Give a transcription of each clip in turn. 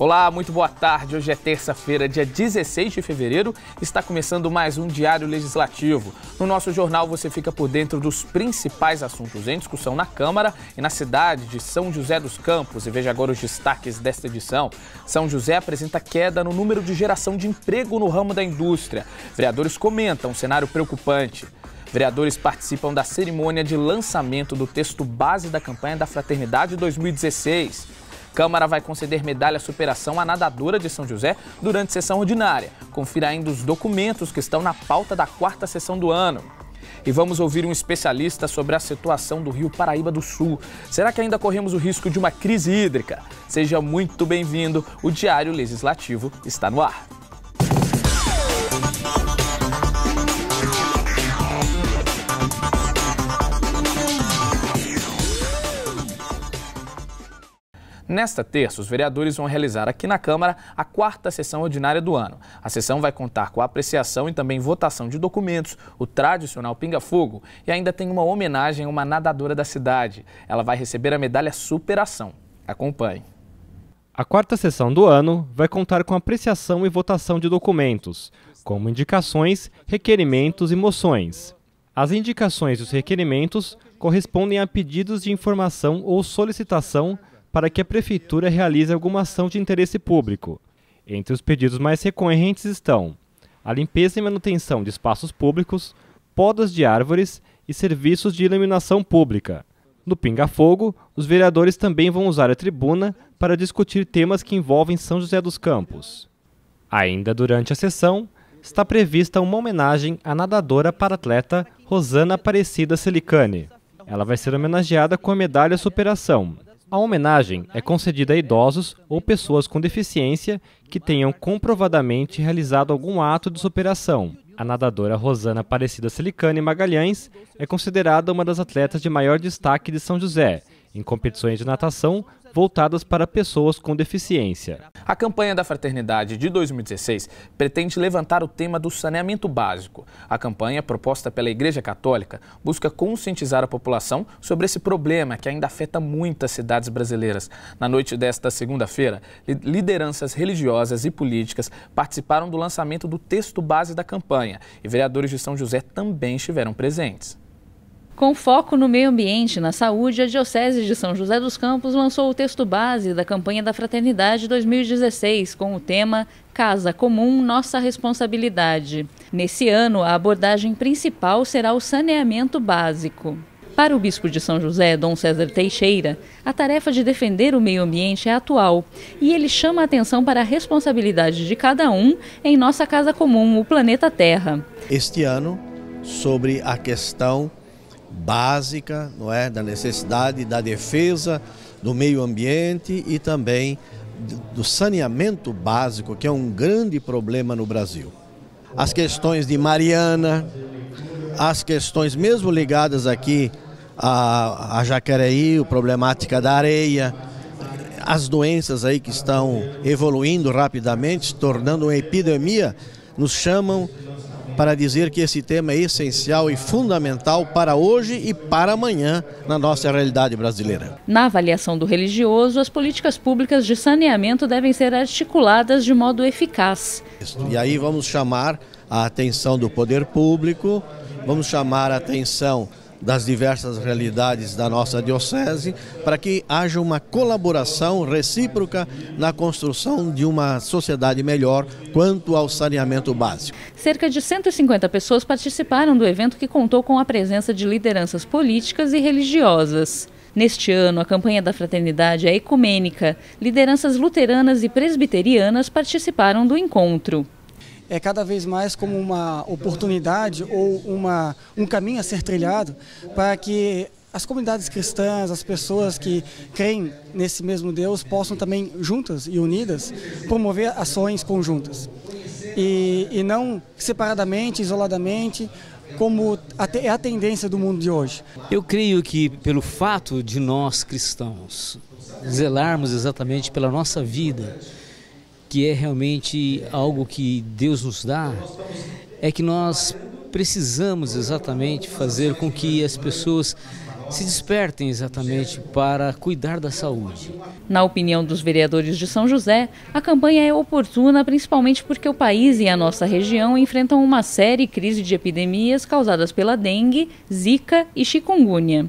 Olá, muito boa tarde. Hoje é terça-feira, dia 16 de fevereiro. Está começando mais um Diário Legislativo. No nosso jornal você fica por dentro dos principais assuntos em discussão na Câmara e na cidade de São José dos Campos. E veja agora os destaques desta edição. São José apresenta queda no número de geração de emprego no ramo da indústria. Vereadores comentam um cenário preocupante. Vereadores participam da cerimônia de lançamento do texto base da campanha da Fraternidade 2016. Câmara vai conceder medalha superação à nadadora de São José durante sessão ordinária. Confira ainda os documentos que estão na pauta da quarta sessão do ano. E vamos ouvir um especialista sobre a situação do Rio Paraíba do Sul. Será que ainda corremos o risco de uma crise hídrica? Seja muito bem-vindo. O Diário Legislativo está no ar. Nesta terça, os vereadores vão realizar aqui na Câmara a quarta sessão ordinária do ano. A sessão vai contar com a apreciação e também votação de documentos, o tradicional pinga-fogo e ainda tem uma homenagem a uma nadadora da cidade. Ela vai receber a medalha Superação. Acompanhe. A quarta sessão do ano vai contar com apreciação e votação de documentos, como indicações, requerimentos e moções. As indicações e os requerimentos correspondem a pedidos de informação ou solicitação para que a Prefeitura realize alguma ação de interesse público. Entre os pedidos mais recorrentes estão a limpeza e manutenção de espaços públicos, podas de árvores e serviços de iluminação pública. No Pinga Fogo, os vereadores também vão usar a tribuna para discutir temas que envolvem São José dos Campos. Ainda durante a sessão, está prevista uma homenagem à nadadora paratleta Rosana Aparecida Selicane. Ela vai ser homenageada com a medalha Superação, a homenagem é concedida a idosos ou pessoas com deficiência que tenham comprovadamente realizado algum ato de superação. A nadadora Rosana Aparecida Celicani Magalhães é considerada uma das atletas de maior destaque de São José, em competições de natação voltadas para pessoas com deficiência. A campanha da Fraternidade de 2016 pretende levantar o tema do saneamento básico. A campanha, proposta pela Igreja Católica, busca conscientizar a população sobre esse problema que ainda afeta muitas cidades brasileiras. Na noite desta segunda-feira, lideranças religiosas e políticas participaram do lançamento do texto base da campanha e vereadores de São José também estiveram presentes. Com foco no meio ambiente e na saúde, a Diocese de São José dos Campos lançou o texto base da campanha da Fraternidade 2016, com o tema Casa Comum, Nossa Responsabilidade. Nesse ano, a abordagem principal será o saneamento básico. Para o bispo de São José, Dom César Teixeira, a tarefa de defender o meio ambiente é atual e ele chama a atenção para a responsabilidade de cada um em nossa casa comum, o planeta Terra. Este ano, sobre a questão básica, não é, da necessidade da defesa do meio ambiente e também do saneamento básico, que é um grande problema no Brasil. As questões de Mariana, as questões mesmo ligadas aqui a, a Jacareí, a problemática da areia, as doenças aí que estão evoluindo rapidamente, tornando uma epidemia, nos chamam para dizer que esse tema é essencial e fundamental para hoje e para amanhã na nossa realidade brasileira. Na avaliação do religioso, as políticas públicas de saneamento devem ser articuladas de modo eficaz. E aí vamos chamar a atenção do poder público, vamos chamar a atenção das diversas realidades da nossa diocese, para que haja uma colaboração recíproca na construção de uma sociedade melhor quanto ao saneamento básico. Cerca de 150 pessoas participaram do evento que contou com a presença de lideranças políticas e religiosas. Neste ano, a campanha da fraternidade é ecumênica. Lideranças luteranas e presbiterianas participaram do encontro é cada vez mais como uma oportunidade ou uma, um caminho a ser trilhado para que as comunidades cristãs, as pessoas que creem nesse mesmo Deus possam também juntas e unidas promover ações conjuntas. E, e não separadamente, isoladamente, como é a tendência do mundo de hoje. Eu creio que pelo fato de nós cristãos zelarmos exatamente pela nossa vida, que é realmente algo que Deus nos dá, é que nós precisamos exatamente fazer com que as pessoas se despertem exatamente para cuidar da saúde. Na opinião dos vereadores de São José, a campanha é oportuna principalmente porque o país e a nossa região enfrentam uma série de crise de epidemias causadas pela dengue, zika e chikungunya.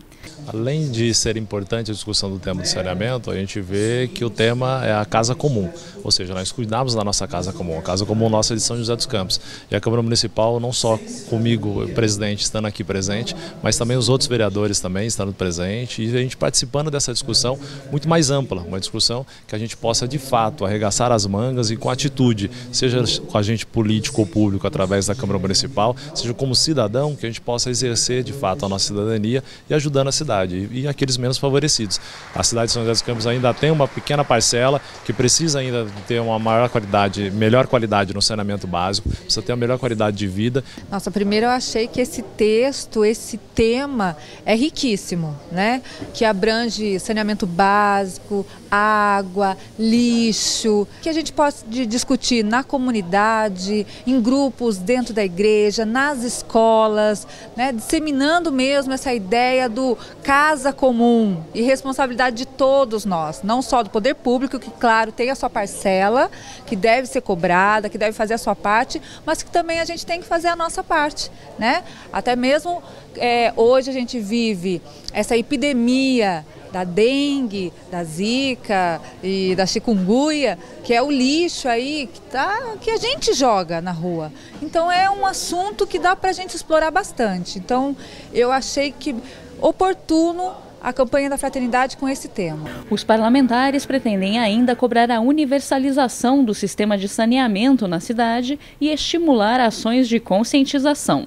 Além de ser importante a discussão do tema do saneamento, a gente vê que o tema é a casa comum, ou seja, nós cuidamos da nossa casa comum, a casa comum nossa de São José dos Campos. E a Câmara Municipal, não só comigo, presidente, estando aqui presente, mas também os outros vereadores também estando presente e a gente participando dessa discussão muito mais ampla, uma discussão que a gente possa de fato arregaçar as mangas e com atitude, seja com a gente político ou público através da Câmara Municipal, seja como cidadão, que a gente possa exercer de fato a nossa cidadania e ajudando a cidade e aqueles menos favorecidos. A cidade de São José dos Campos ainda tem uma pequena parcela que precisa ainda ter uma maior qualidade, melhor qualidade no saneamento básico, precisa ter uma melhor qualidade de vida. Nossa, primeiro eu achei que esse texto, esse tema é riquíssimo, né? Que abrange saneamento básico, água, lixo, que a gente pode discutir na comunidade, em grupos dentro da igreja, nas escolas, né? disseminando mesmo essa ideia do casa comum e responsabilidade de todos nós, não só do poder público, que, claro, tem a sua parcela, que deve ser cobrada, que deve fazer a sua parte, mas que também a gente tem que fazer a nossa parte. Né? Até mesmo é, hoje a gente vive essa epidemia da dengue, da zika e da chikungunya, que é o lixo aí que, tá, que a gente joga na rua. Então é um assunto que dá para a gente explorar bastante. Então eu achei que oportuno a campanha da fraternidade com esse tema. Os parlamentares pretendem ainda cobrar a universalização do sistema de saneamento na cidade e estimular ações de conscientização.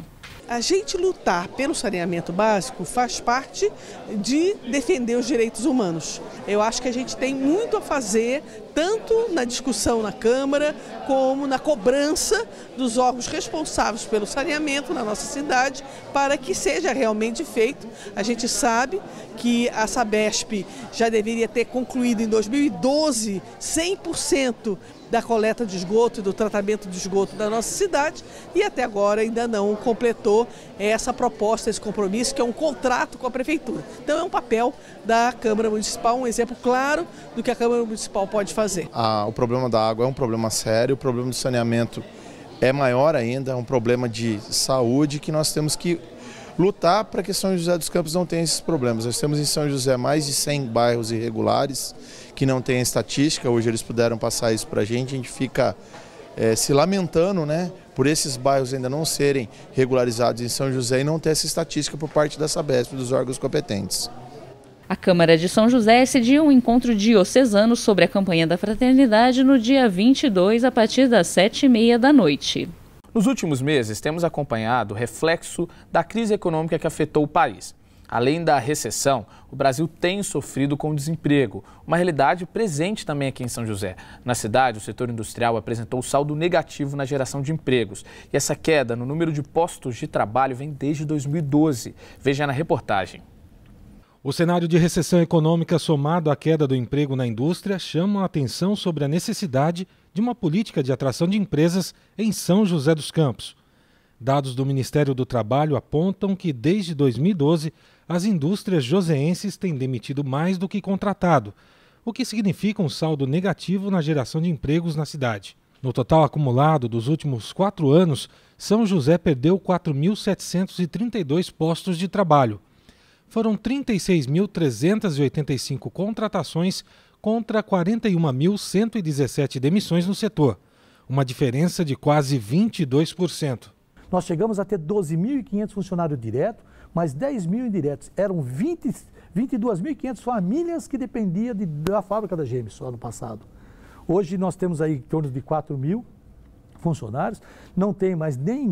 A gente lutar pelo saneamento básico faz parte de defender os direitos humanos. Eu acho que a gente tem muito a fazer tanto na discussão na Câmara como na cobrança dos órgãos responsáveis pelo saneamento na nossa cidade para que seja realmente feito. A gente sabe que a Sabesp já deveria ter concluído em 2012 100% da coleta de esgoto e do tratamento de esgoto da nossa cidade e até agora ainda não completou essa proposta, esse compromisso, que é um contrato com a prefeitura. Então é um papel da Câmara Municipal, um exemplo claro do que a Câmara Municipal pode fazer fazer. o problema da água é um problema sério, o problema do saneamento é maior ainda, é um problema de saúde que nós temos que lutar para que São José dos Campos não tenha esses problemas. Nós temos em São José mais de 100 bairros irregulares que não têm estatística, hoje eles puderam passar isso para a gente, a gente fica é, se lamentando né, por esses bairros ainda não serem regularizados em São José e não ter essa estatística por parte da Sabesp, dos órgãos competentes. A Câmara de São José decidiu um encontro diocesano sobre a campanha da fraternidade no dia 22, a partir das 7h30 da noite. Nos últimos meses, temos acompanhado o reflexo da crise econômica que afetou o país. Além da recessão, o Brasil tem sofrido com o desemprego, uma realidade presente também aqui em São José. Na cidade, o setor industrial apresentou saldo negativo na geração de empregos. E essa queda no número de postos de trabalho vem desde 2012. Veja na reportagem. O cenário de recessão econômica somado à queda do emprego na indústria chama a atenção sobre a necessidade de uma política de atração de empresas em São José dos Campos. Dados do Ministério do Trabalho apontam que desde 2012 as indústrias joseenses têm demitido mais do que contratado, o que significa um saldo negativo na geração de empregos na cidade. No total acumulado dos últimos quatro anos, São José perdeu 4.732 postos de trabalho foram 36.385 contratações contra 41.117 demissões no setor, uma diferença de quase 22%. Nós chegamos a ter 12.500 funcionários diretos, mas 10 mil indiretos. Eram 22.500 famílias que dependiam de, da fábrica da Gêmeos no ano passado. Hoje nós temos aí em torno de 4 mil funcionários, não tem mais nem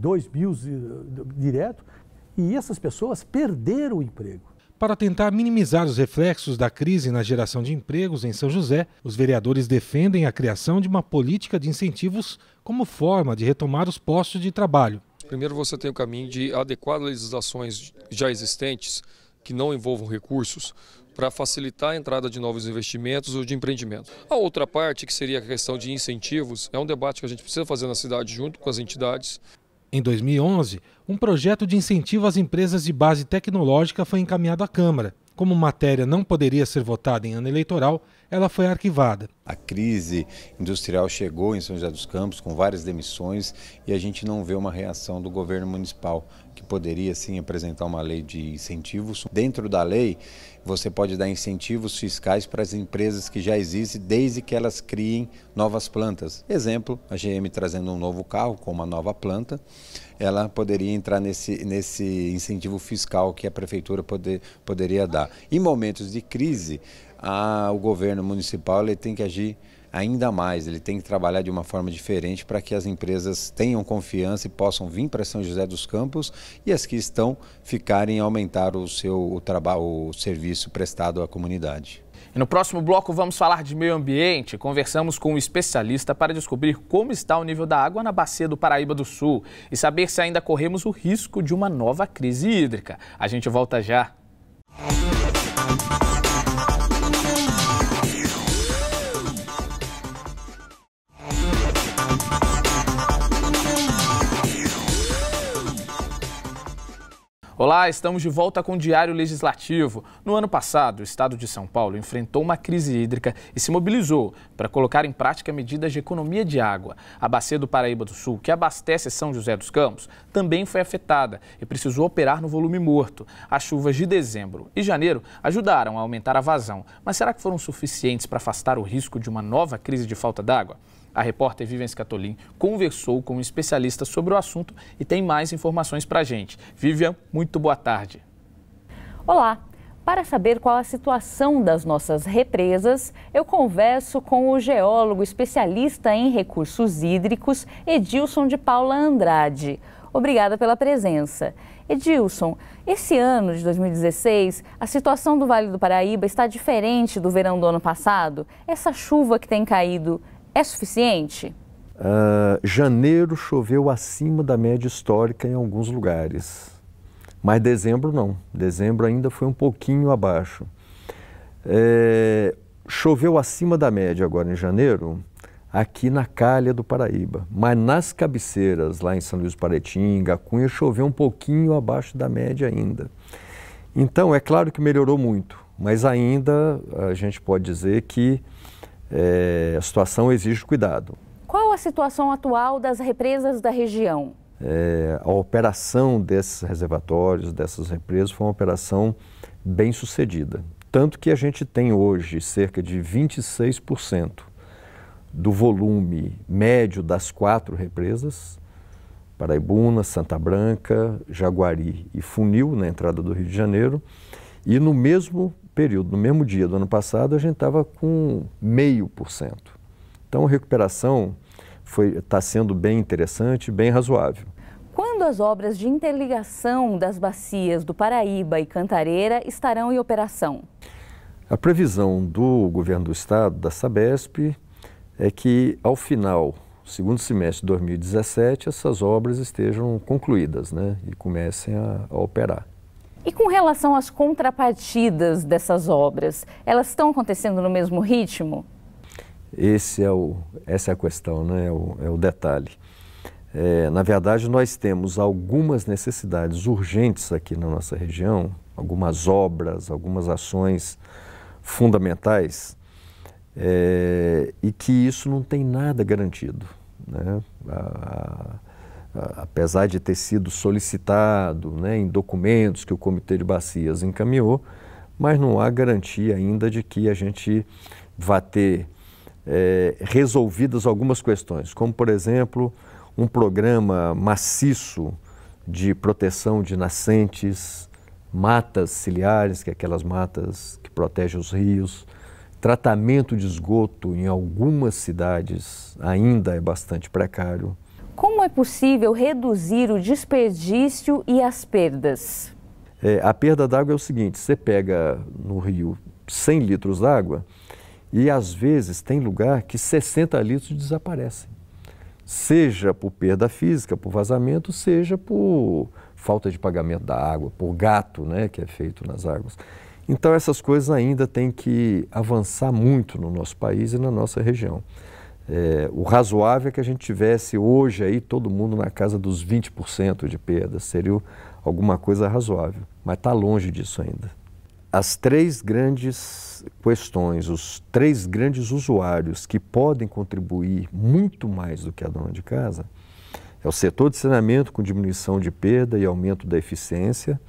2 mil eh, direto, e essas pessoas perderam o emprego. Para tentar minimizar os reflexos da crise na geração de empregos em São José, os vereadores defendem a criação de uma política de incentivos como forma de retomar os postos de trabalho. Primeiro, você tem o caminho de adequar legislações já existentes que não envolvam recursos para facilitar a entrada de novos investimentos ou de empreendimento. A outra parte, que seria a questão de incentivos, é um debate que a gente precisa fazer na cidade junto com as entidades. Em 2011, um projeto de incentivo às empresas de base tecnológica foi encaminhado à Câmara. Como matéria não poderia ser votada em ano eleitoral, ela foi arquivada. A crise industrial chegou em São José dos Campos com várias demissões e a gente não vê uma reação do governo municipal, que poderia sim apresentar uma lei de incentivos. Dentro da lei, você pode dar incentivos fiscais para as empresas que já existem, desde que elas criem novas plantas. Exemplo, a GM trazendo um novo carro com uma nova planta, ela poderia entrar nesse, nesse incentivo fiscal que a prefeitura poder, poderia dar. Em momentos de crise, a, ah, o governo municipal ele tem que agir ainda mais, ele tem que trabalhar de uma forma diferente para que as empresas tenham confiança e possam vir para São José dos Campos e as que estão ficarem aumentar o seu o trabalho, o serviço prestado à comunidade. E no próximo bloco vamos falar de meio ambiente. Conversamos com um especialista para descobrir como está o nível da água na bacia do Paraíba do Sul e saber se ainda corremos o risco de uma nova crise hídrica. A gente volta já. Música Olá, estamos de volta com o Diário Legislativo. No ano passado, o estado de São Paulo enfrentou uma crise hídrica e se mobilizou para colocar em prática medidas de economia de água. A bacia do Paraíba do Sul, que abastece São José dos Campos, também foi afetada e precisou operar no volume morto. As chuvas de dezembro e janeiro ajudaram a aumentar a vazão, mas será que foram suficientes para afastar o risco de uma nova crise de falta d'água? A repórter Vivian Scatolin conversou com um especialista sobre o assunto e tem mais informações para a gente. Vivian, muito boa tarde. Olá. Para saber qual a situação das nossas represas, eu converso com o geólogo especialista em recursos hídricos, Edilson de Paula Andrade. Obrigada pela presença. Edilson, esse ano de 2016, a situação do Vale do Paraíba está diferente do verão do ano passado? Essa chuva que tem caído é suficiente? Uh, janeiro choveu acima da média histórica em alguns lugares, mas dezembro não. Dezembro ainda foi um pouquinho abaixo. É, choveu acima da média agora em janeiro, aqui na calha do Paraíba, mas nas cabeceiras, lá em São Luís do Paretinga, Cunha, choveu um pouquinho abaixo da média ainda. Então, é claro que melhorou muito, mas ainda a gente pode dizer que é, a situação exige cuidado. Qual a situação atual das represas da região? É, a operação desses reservatórios, dessas represas, foi uma operação bem sucedida. Tanto que a gente tem hoje cerca de 26% do volume médio das quatro represas, Paraibuna, Santa Branca, Jaguari e Funil, na entrada do Rio de Janeiro, e no mesmo período, no mesmo dia do ano passado, a gente estava com meio por cento. Então, a recuperação está sendo bem interessante, bem razoável. Quando as obras de interligação das bacias do Paraíba e Cantareira estarão em operação? A previsão do governo do estado, da Sabesp, é que ao final segundo semestre de 2017 essas obras estejam concluídas né, e comecem a, a operar. E com relação às contrapartidas dessas obras, elas estão acontecendo no mesmo ritmo? Esse é o, essa é a questão, né? é, o, é o detalhe. É, na verdade, nós temos algumas necessidades urgentes aqui na nossa região, algumas obras, algumas ações fundamentais, é, e que isso não tem nada garantido. Né? A, apesar de ter sido solicitado né, em documentos que o Comitê de Bacias encaminhou, mas não há garantia ainda de que a gente vá ter é, resolvidas algumas questões, como, por exemplo, um programa maciço de proteção de nascentes, matas ciliares, que é aquelas matas que protegem os rios, tratamento de esgoto em algumas cidades ainda é bastante precário como é possível reduzir o desperdício e as perdas? É, a perda d'água é o seguinte: você pega no rio 100 litros d'água e às vezes tem lugar que 60 litros desaparecem, seja por perda física, por vazamento, seja por falta de pagamento da água, por gato, né, que é feito nas águas. Então essas coisas ainda têm que avançar muito no nosso país e na nossa região. É, o razoável é que a gente tivesse hoje aí todo mundo na casa dos 20% de perda, seria alguma coisa razoável, mas está longe disso ainda. As três grandes questões, os três grandes usuários que podem contribuir muito mais do que a dona de casa é o setor de saneamento com diminuição de perda e aumento da eficiência,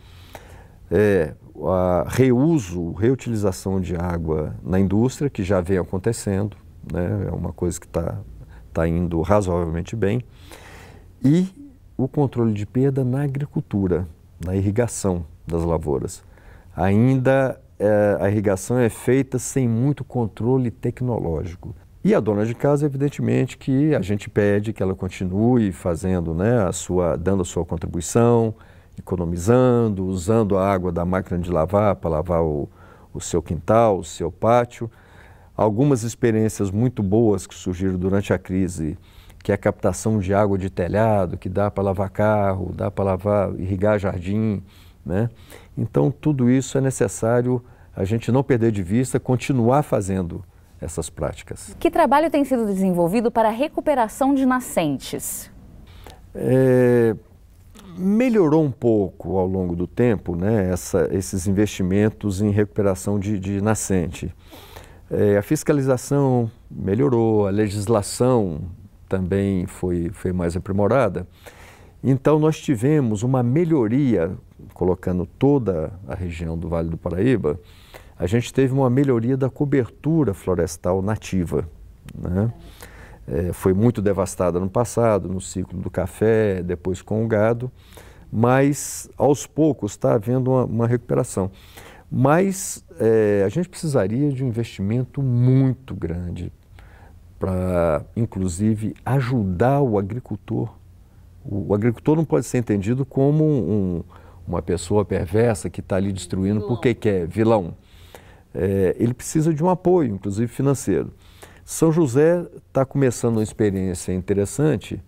é, a reuso, reutilização de água na indústria, que já vem acontecendo, né? é uma coisa que está tá indo razoavelmente bem. E o controle de perda na agricultura, na irrigação das lavouras. Ainda é, a irrigação é feita sem muito controle tecnológico. E a dona de casa, evidentemente, que a gente pede que ela continue fazendo, né, a sua, dando a sua contribuição, economizando, usando a água da máquina de lavar para lavar o, o seu quintal, o seu pátio algumas experiências muito boas que surgiram durante a crise, que é a captação de água de telhado, que dá para lavar carro, dá para lavar, irrigar jardim, né? Então tudo isso é necessário a gente não perder de vista, continuar fazendo essas práticas. Que trabalho tem sido desenvolvido para a recuperação de nascentes? É, melhorou um pouco ao longo do tempo né, essa, esses investimentos em recuperação de, de nascente. É, a fiscalização melhorou, a legislação também foi, foi mais aprimorada. Então, nós tivemos uma melhoria, colocando toda a região do Vale do Paraíba, a gente teve uma melhoria da cobertura florestal nativa. Né? É, foi muito devastada no passado, no ciclo do café, depois com o gado, mas aos poucos está havendo uma, uma recuperação. Mas é, a gente precisaria de um investimento muito grande para, inclusive, ajudar o agricultor. O, o, agricultor não pode ser entendido como um, uma pessoa perversa que está ali destruindo vilão. porque quer, vilão. É, ele precisa de um apoio, inclusive financeiro. São José está começando uma experiência interessante,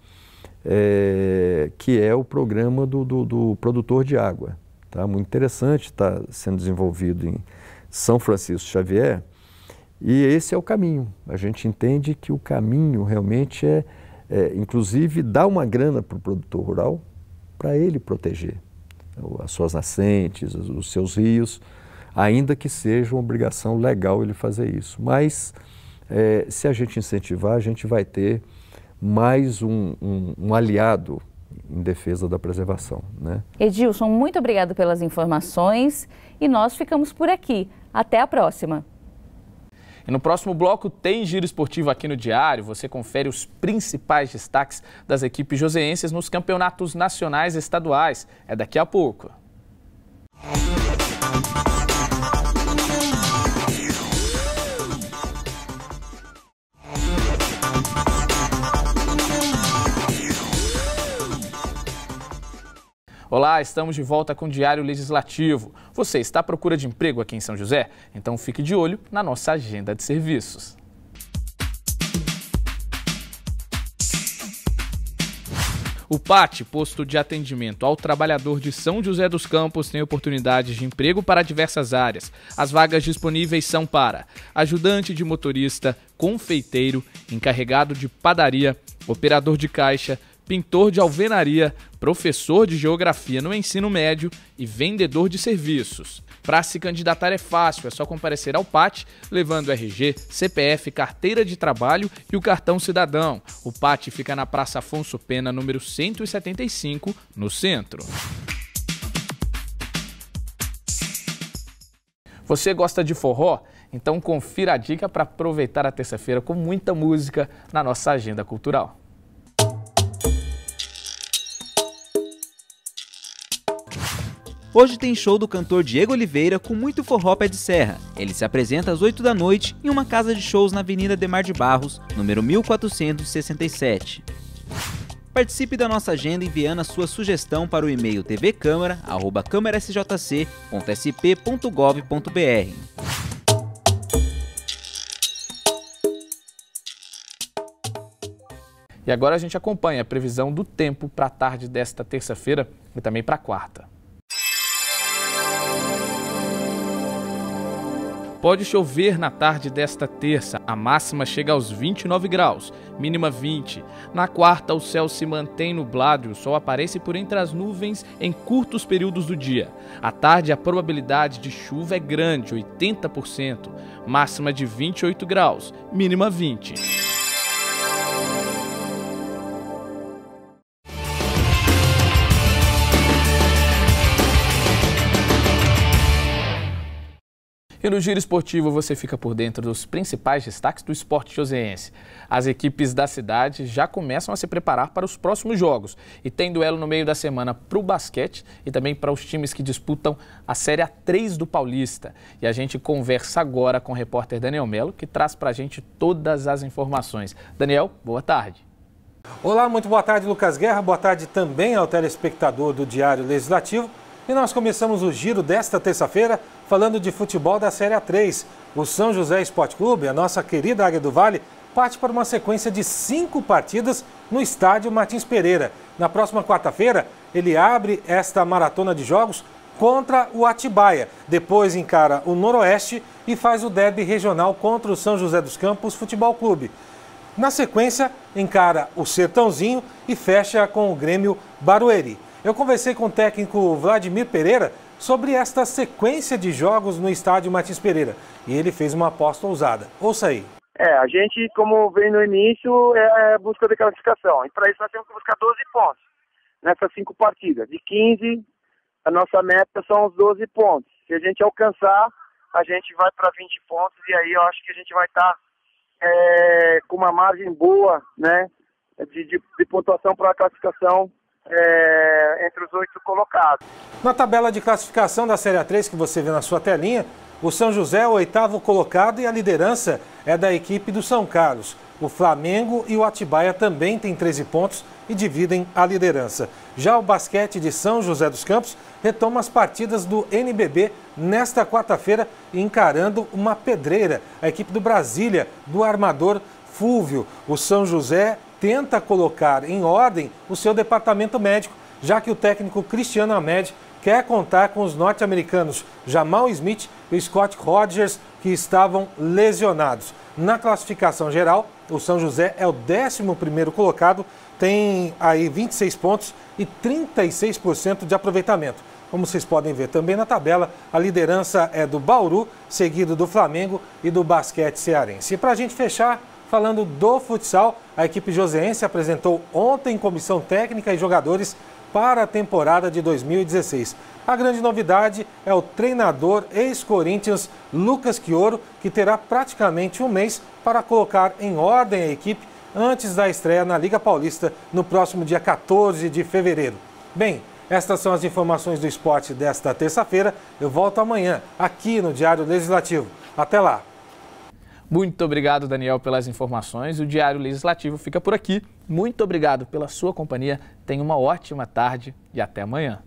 é, que é o programa do, do, do produtor de água tá? muito interessante, está sendo desenvolvido em São Francisco Xavier. E esse é o caminho. A gente entende que o caminho realmente é, é inclusive, dar uma grana para o produtor rural para ele proteger as suas nascentes, os seus rios, ainda que seja uma obrigação legal ele fazer isso. Mas é, se a gente incentivar, a gente vai ter mais um, um, um aliado em defesa da preservação. Né? Edilson, muito obrigado pelas informações e nós ficamos por aqui. Até a próxima. E no próximo bloco tem giro esportivo aqui no Diário. Você confere os principais destaques das equipes joseenses nos campeonatos nacionais e estaduais. É daqui a pouco. Olá, estamos de volta com o Diário Legislativo. Você está à procura de emprego aqui em São José? Então fique de olho na nossa agenda de serviços. O PAT, Posto de Atendimento ao Trabalhador de São José dos Campos, tem oportunidades de emprego para diversas áreas. As vagas disponíveis são para ajudante de motorista, confeiteiro, encarregado de padaria, operador de caixa, pintor de alvenaria, professor de geografia no ensino médio e vendedor de serviços. Para se candidatar é fácil, é só comparecer ao PAT, levando RG, CPF, carteira de trabalho e o cartão cidadão. O PAT fica na Praça Afonso Pena, número 175, no centro. Você gosta de forró? Então confira a dica para aproveitar a terça-feira com muita música na nossa agenda cultural. Hoje tem show do cantor Diego Oliveira com muito forró pé de serra. Ele se apresenta às 8 da noite em uma casa de shows na Avenida Demar de Barros, número 1467. Participe da nossa agenda enviando a sua sugestão para o e-mail tvcâmara@câmarasjc.sp.gov.br. E agora a gente acompanha a previsão do tempo para a tarde desta terça-feira e também para a quarta. Pode chover na tarde desta terça, a máxima chega aos 29 graus, mínima 20. Na quarta, o céu se mantém nublado e o sol aparece por entre as nuvens em curtos períodos do dia. À tarde, a probabilidade de chuva é grande, 80%, máxima de 28 graus, mínima 20. no Giro Esportivo você fica por dentro dos principais destaques do esporte joseense. As equipes da cidade já começam a se preparar para os próximos jogos e tem duelo no meio da semana para o basquete e também para os times que disputam a Série A3 do Paulista. E a gente conversa agora com o repórter Daniel Melo, que traz para a gente todas as informações. Daniel, boa tarde. Olá, muito boa tarde, Lucas Guerra. Boa tarde também ao telespectador do Diário Legislativo. E nós começamos o giro desta terça-feira falando de futebol da Série A3. O São José Esporte Clube, a nossa querida Águia do Vale, parte para uma sequência de cinco partidas no estádio Martins Pereira. Na próxima quarta-feira, ele abre esta maratona de jogos contra o Atibaia. Depois encara o Noroeste e faz o derby regional contra o São José dos Campos Futebol Clube. Na sequência, encara o Sertãozinho e fecha com o Grêmio Barueri. Eu conversei com o técnico Vladimir Pereira sobre esta sequência de jogos no estádio Matias Pereira e ele fez uma aposta ousada. Ouça aí. É, a gente, como vem no início, é busca de classificação. E para isso nós temos que buscar 12 pontos nessas cinco partidas. De 15, a nossa meta são os 12 pontos. Se a gente alcançar, a gente vai para 20 pontos e aí eu acho que a gente vai estar tá, é, com uma margem boa né, de, de, de pontuação para a classificação é, entre os oito colocados. Na tabela de classificação da Série A3 que você vê na sua telinha, o São José é o oitavo colocado e a liderança é da equipe do São Carlos. O Flamengo e o Atibaia também têm 13 pontos e dividem a liderança. Já o basquete de São José dos Campos retoma as partidas do NBB nesta quarta-feira, encarando uma pedreira. A equipe do Brasília, do armador Fúvio. O São José tenta colocar em ordem o seu departamento médico, já que o técnico Cristiano Ahmed quer contar com os norte-americanos Jamal Smith e Scott Rogers, que estavam lesionados. Na classificação geral, o São José é o 11º colocado, tem aí 26 pontos e 36% de aproveitamento. Como vocês podem ver também na tabela, a liderança é do Bauru, seguido do Flamengo e do Basquete Cearense. E para a gente fechar, Falando do futsal, a equipe joseense apresentou ontem comissão técnica e jogadores para a temporada de 2016. A grande novidade é o treinador ex-Corinthians Lucas Quioro, que terá praticamente um mês para colocar em ordem a equipe antes da estreia na Liga Paulista no próximo dia 14 de fevereiro. Bem, estas são as informações do esporte desta terça-feira. Eu volto amanhã aqui no Diário Legislativo. Até lá! Muito obrigado, Daniel, pelas informações. O Diário Legislativo fica por aqui. Muito obrigado pela sua companhia. Tenha uma ótima tarde e até amanhã.